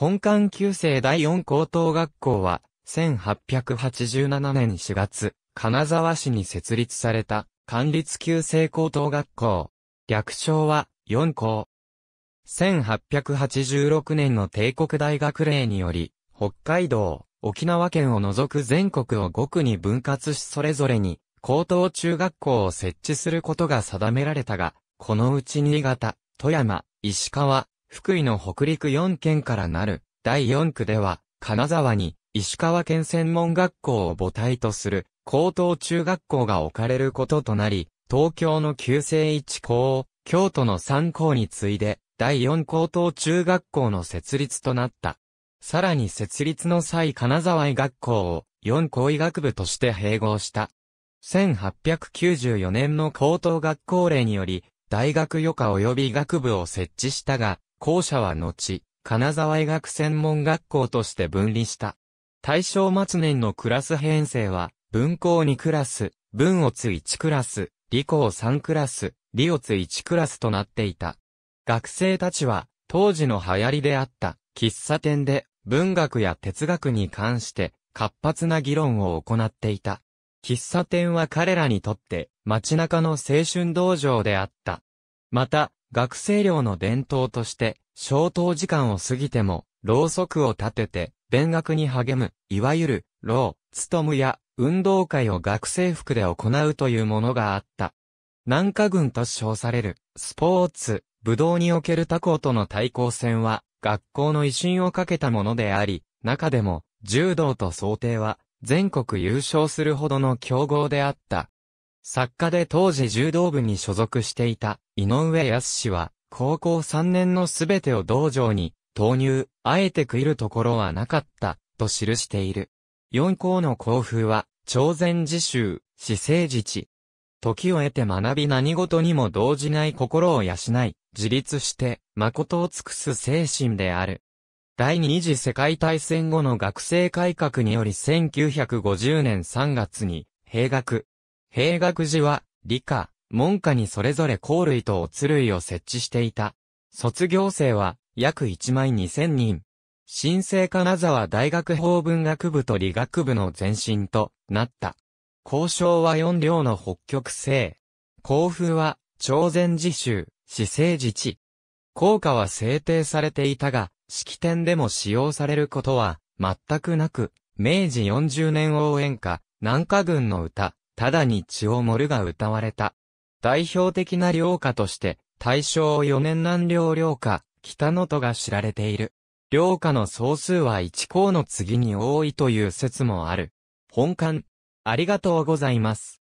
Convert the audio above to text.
本館旧制第四高等学校は、1887年4月、金沢市に設立された、管立旧制高等学校。略称は、四校。1886年の帝国大学令により、北海道、沖縄県を除く全国を5区に分割しそれぞれに、高等中学校を設置することが定められたが、このうち新潟、富山、石川、福井の北陸4県からなる第4区では、金沢に石川県専門学校を母体とする高等中学校が置かれることとなり、東京の旧制1校京都の3校に次いで第4高等中学校の設立となった。さらに設立の際金沢医学校を4校医学部として併合した。1894年の高等学校令により、大学予科及び医学部を設置したが、校舎は後、金沢医学専門学校として分離した。大正末年のクラス編成は、文校2クラス、文をつ1クラス、理工3クラス、理をつ1クラスとなっていた。学生たちは、当時の流行りであった、喫茶店で、文学や哲学に関して、活発な議論を行っていた。喫茶店は彼らにとって、街中の青春道場であった。また、学生寮の伝統として、消灯時間を過ぎても、ろうそくを立てて、勉学に励む、いわゆる、ろう、つとむや、運動会を学生服で行うというものがあった。南下軍と称される、スポーツ、武道における他校との対抗戦は、学校の威信をかけたものであり、中でも、柔道と想定は、全国優勝するほどの強豪であった。作家で当時柔道部に所属していた、井上康は、高校3年のすべてを道場に投入、あえて食いるところはなかった、と記している。四校の校風は、朝鮮自習、私生自治。時を得て学び何事にも動じない心を養い、自立して、誠を尽くす精神である。第二次世界大戦後の学生改革により1950年3月に、閉学。閉学時は、理科、門下にそれぞれ香類とおつ類を設置していた。卒業生は約1万2000人。新生金沢大学法文学部と理学部の前身となった。交渉は4両の北極星。甲府は朝鮮自習、市政自治。効果は制定されていたが、式典でも使用されることは全くなく、明治40年応援歌、南下軍の歌、ただに血を盛るが歌われた。代表的な領家として、大正4年南領領家、北野とが知られている。領家の総数は一項の次に多いという説もある。本館、ありがとうございます。